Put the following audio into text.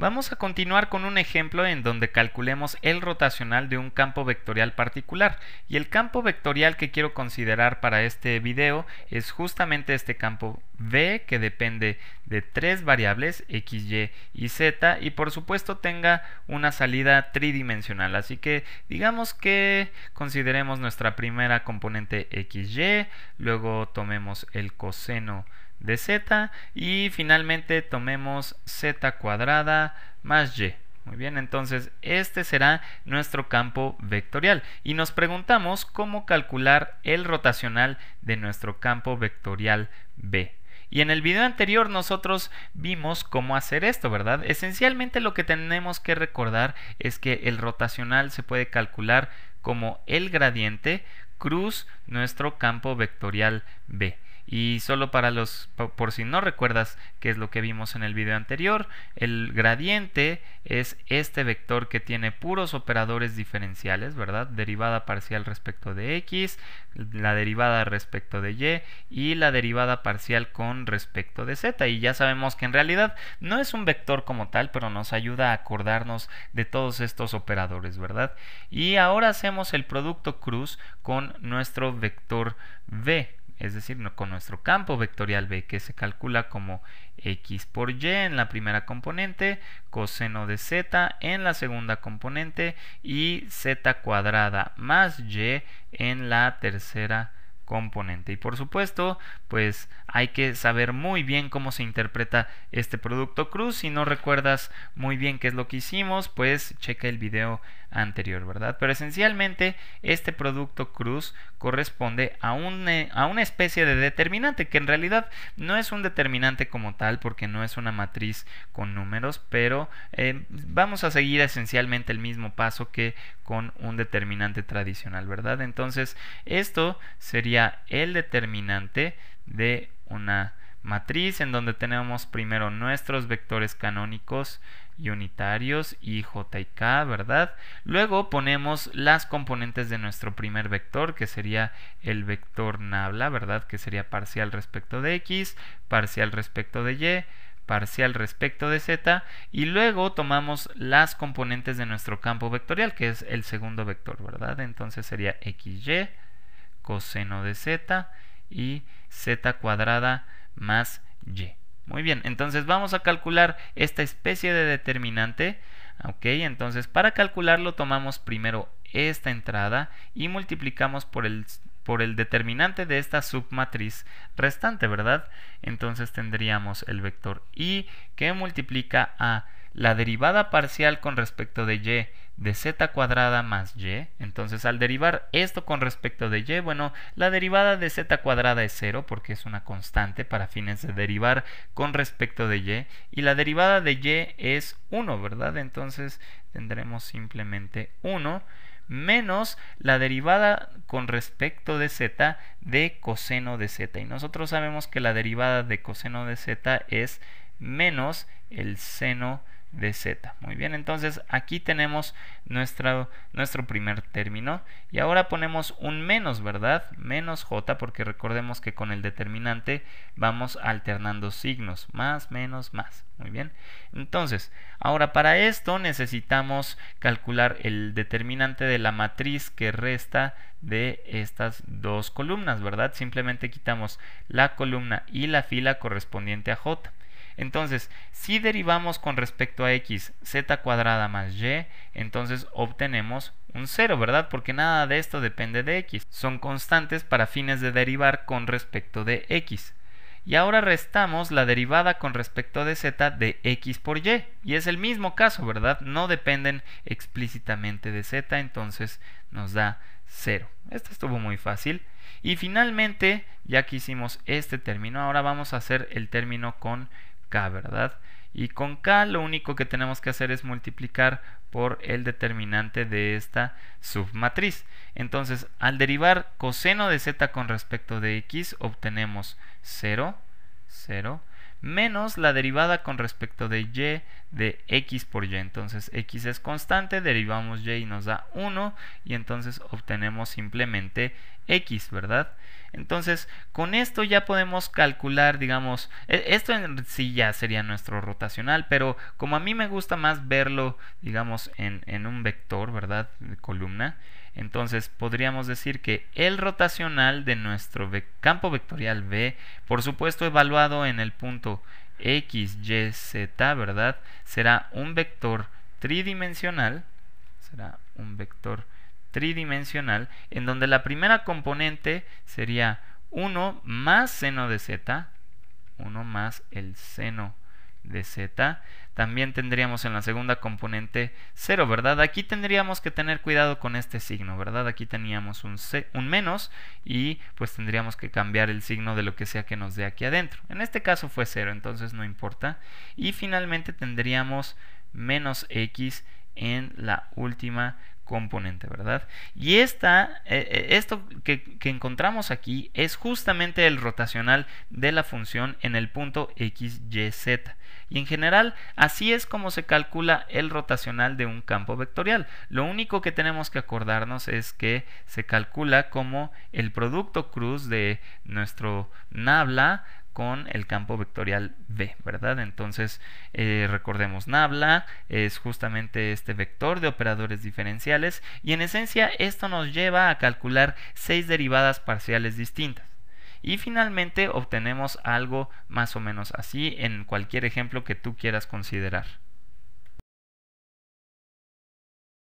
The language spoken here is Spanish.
Vamos a continuar con un ejemplo en donde calculemos el rotacional de un campo vectorial particular y el campo vectorial que quiero considerar para este video es justamente este campo b que depende de tres variables X, Y y Z y por supuesto tenga una salida tridimensional. Así que digamos que consideremos nuestra primera componente XY, luego tomemos el coseno de Z y finalmente tomemos Z cuadrada más Y. Muy bien, entonces este será nuestro campo vectorial y nos preguntamos cómo calcular el rotacional de nuestro campo vectorial B. Y en el video anterior nosotros vimos cómo hacer esto, ¿verdad? Esencialmente lo que tenemos que recordar es que el rotacional se puede calcular como el gradiente cruz nuestro campo vectorial B. Y solo para los, por si no recuerdas qué es lo que vimos en el video anterior, el gradiente es este vector que tiene puros operadores diferenciales, ¿verdad? Derivada parcial respecto de x, la derivada respecto de y y la derivada parcial con respecto de z. Y ya sabemos que en realidad no es un vector como tal, pero nos ayuda a acordarnos de todos estos operadores, ¿verdad? Y ahora hacemos el producto cruz con nuestro vector v es decir, con nuestro campo vectorial B, que se calcula como x por y en la primera componente, coseno de z en la segunda componente y z cuadrada más y en la tercera componente. Y por supuesto, pues hay que saber muy bien cómo se interpreta este producto cruz. Si no recuerdas muy bien qué es lo que hicimos, pues checa el video anterior, ¿verdad? Pero esencialmente este producto cruz corresponde a, eh, a una especie de determinante, que en realidad no es un determinante como tal, porque no es una matriz con números, pero eh, vamos a seguir esencialmente el mismo paso que con un determinante tradicional, ¿verdad? Entonces, esto sería el determinante de una matriz en donde tenemos primero nuestros vectores canónicos y unitarios y j y k, ¿verdad? Luego ponemos las componentes de nuestro primer vector, que sería el vector nabla, ¿verdad? Que sería parcial respecto de x, parcial respecto de y, parcial respecto de z, y luego tomamos las componentes de nuestro campo vectorial, que es el segundo vector, ¿verdad? Entonces sería xy, coseno de z y z cuadrada más y. Muy bien, entonces vamos a calcular esta especie de determinante. Ok, entonces para calcularlo tomamos primero esta entrada y multiplicamos por el, por el determinante de esta submatriz restante, ¿verdad? Entonces tendríamos el vector y que multiplica a la derivada parcial con respecto de y de z cuadrada más y. Entonces al derivar esto con respecto de y, bueno, la derivada de z cuadrada es 0 porque es una constante para fines de derivar con respecto de y. Y la derivada de y es 1, ¿verdad? Entonces tendremos simplemente 1 menos la derivada con respecto de z de coseno de z. Y nosotros sabemos que la derivada de coseno de z es menos el seno muy bien, entonces aquí tenemos nuestro primer término y ahora ponemos un menos, ¿verdad? Menos j porque recordemos que con el determinante vamos alternando signos, más, menos, más. Muy bien, entonces ahora para esto necesitamos calcular el determinante de la matriz que resta de estas dos columnas, ¿verdad? Simplemente quitamos la columna y la fila correspondiente a j entonces, si derivamos con respecto a x z cuadrada más y, entonces obtenemos un 0, ¿verdad? Porque nada de esto depende de x. Son constantes para fines de derivar con respecto de x. Y ahora restamos la derivada con respecto de z de x por y. Y es el mismo caso, ¿verdad? No dependen explícitamente de z, entonces nos da 0. Esto estuvo muy fácil. Y finalmente, ya que hicimos este término, ahora vamos a hacer el término con ¿verdad? Y con k lo único que tenemos que hacer es multiplicar por el determinante de esta submatriz. Entonces, al derivar coseno de z con respecto de x, obtenemos 0, 0, menos la derivada con respecto de y de x por y. Entonces x es constante, derivamos y y nos da 1 y entonces obtenemos simplemente x, ¿verdad? Entonces, con esto ya podemos calcular, digamos, e, esto en sí ya sería nuestro rotacional, pero como a mí me gusta más verlo, digamos, en, un vector, ¿verdad? De columna. Entonces podríamos decir que el rotacional de nuestro campo vectorial B, por supuesto evaluado en el punto x, y, z, ¿verdad? Será un vector tridimensional, será un vector tridimensional en donde la primera componente sería 1 más seno de z, 1 más el seno de z. También tendríamos en la segunda componente 0, ¿verdad? Aquí tendríamos que tener cuidado con este signo, ¿verdad? Aquí teníamos un, un menos y pues tendríamos que cambiar el signo de lo que sea que nos dé aquí adentro. En este caso fue 0, entonces no importa. Y finalmente tendríamos menos x en la última componente, ¿verdad? Y esta, eh, eh, esto que, que, encontramos aquí es justamente el rotacional de la función en el punto x, y, z. Y en general, así es como se calcula el rotacional de un campo vectorial. Lo único que tenemos que acordarnos es que se calcula como el producto cruz de nuestro nabla con el campo vectorial B, ¿verdad? Entonces, eh, recordemos, Nabla es justamente este vector de operadores diferenciales y en esencia esto nos lleva a calcular seis derivadas parciales distintas. Y finalmente obtenemos algo más o menos así en cualquier ejemplo que tú quieras considerar.